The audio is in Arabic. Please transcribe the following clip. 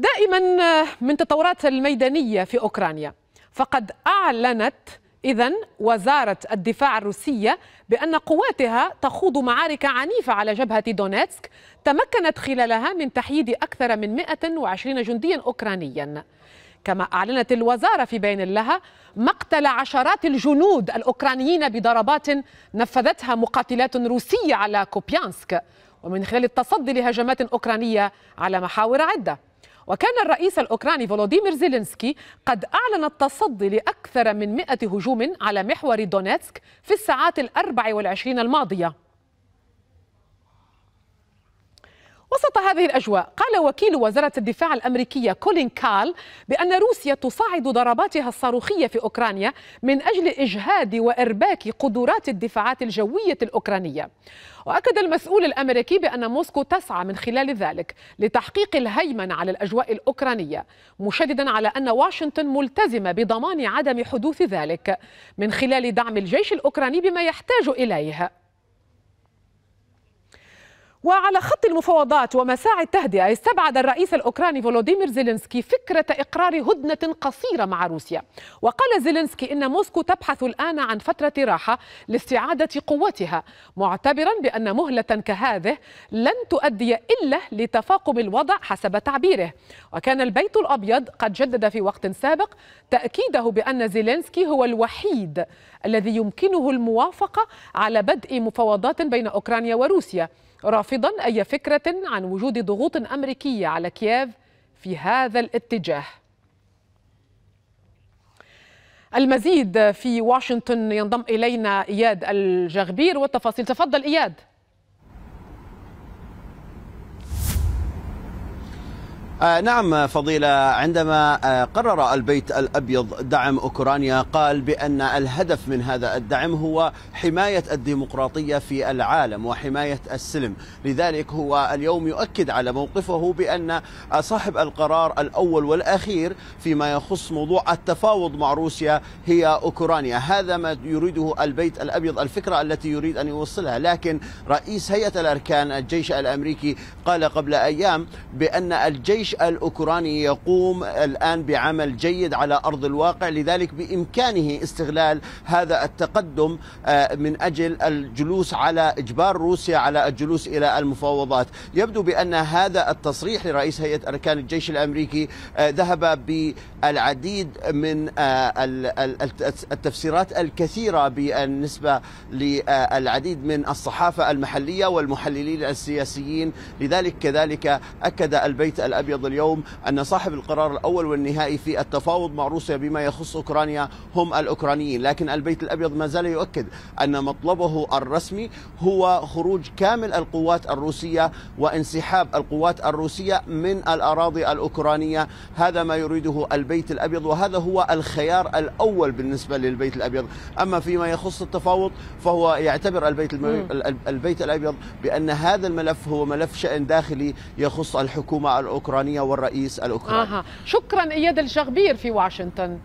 دائما آه، من تطورات الميدانية في أوكرانيا فقد أعلنت إذا وزارة الدفاع الروسية بأن قواتها تخوض معارك عنيفة على جبهة دونيتسك تمكنت خلالها من تحييد أكثر من 120 جنديا أوكرانيا كما أعلنت الوزارة في بيان لها مقتل عشرات الجنود الأوكرانيين بضربات نفذتها مقاتلات روسية على كوبيانسك ومن خلال التصدي لهجمات أوكرانية على محاور عدة وكان الرئيس الأوكراني فولوديمير زيلينسكي قد أعلن التصدي لأكثر من 100 هجوم على محور دونيتسك في الساعات الأربع والعشرين الماضية وسط هذه الأجواء قال وكيل وزارة الدفاع الأمريكية كولين كال بأن روسيا تصاعد ضرباتها الصاروخية في أوكرانيا من أجل إجهاد وإرباك قدرات الدفاعات الجوية الأوكرانية وأكد المسؤول الأمريكي بأن موسكو تسعى من خلال ذلك لتحقيق الهيمنة على الأجواء الأوكرانية مشددا على أن واشنطن ملتزمة بضمان عدم حدوث ذلك من خلال دعم الجيش الأوكراني بما يحتاج إليه وعلى خط المفاوضات ومساعي التهدئة استبعد الرئيس الأوكراني فولوديمير زيلينسكي فكرة إقرار هدنة قصيرة مع روسيا وقال زيلينسكي إن موسكو تبحث الآن عن فترة راحة لاستعادة قوتها معتبرا بأن مهلة كهذه لن تؤدي إلا لتفاقم الوضع حسب تعبيره وكان البيت الأبيض قد جدد في وقت سابق تأكيده بأن زيلينسكي هو الوحيد الذي يمكنه الموافقة على بدء مفاوضات بين أوكرانيا وروسيا رافضا أي فكرة عن وجود ضغوط أمريكية على كييف في هذا الاتجاه المزيد في واشنطن ينضم إلينا إياد الجغبير والتفاصيل تفضل إياد آه نعم فضيلة عندما آه قرر البيت الأبيض دعم أوكرانيا قال بأن الهدف من هذا الدعم هو حماية الديمقراطية في العالم وحماية السلم لذلك هو اليوم يؤكد على موقفه بأن صاحب القرار الأول والأخير فيما يخص موضوع التفاوض مع روسيا هي أوكرانيا هذا ما يريده البيت الأبيض الفكرة التي يريد أن يوصلها لكن رئيس هيئة الأركان الجيش الأمريكي قال قبل أيام بأن الجيش الجيش الأوكراني يقوم الآن بعمل جيد على أرض الواقع لذلك بإمكانه استغلال هذا التقدم آه، من أجل الجلوس على إجبار روسيا على الجلوس إلى المفاوضات يبدو بأن هذا التصريح لرئيس هيئة أركان الجيش الأمريكي آه، ذهب بالعديد من آه، التفسيرات الكثيرة بالنسبة للعديد من الصحافة المحلية والمحللين السياسيين لذلك كذلك أكد البيت الأبيض الموحد اليوم أن صاحب القرار الأول والنهائي في التفاوض مع روسيا بما يخص أوكرانيا هم الأوكرانيين لكن البيت الأبيض ما زال يؤكد أن مطلبه الرسمي هو خروج كامل القوات الروسية وانسحاب القوات الروسية من الأراضي الأوكرانية هذا ما يريده البيت الأبيض وهذا هو الخيار الأول بالنسبة للبيت الأبيض أما فيما يخص التفاوض فهو يعتبر البيت, الم... البيت الأبيض بأن هذا الملف هو ملف شأن داخلي يخص الحكومة الأوكرانية الأوكرانية والرئيس الأوكراني آه. شكرا إياد الجغبير في واشنطن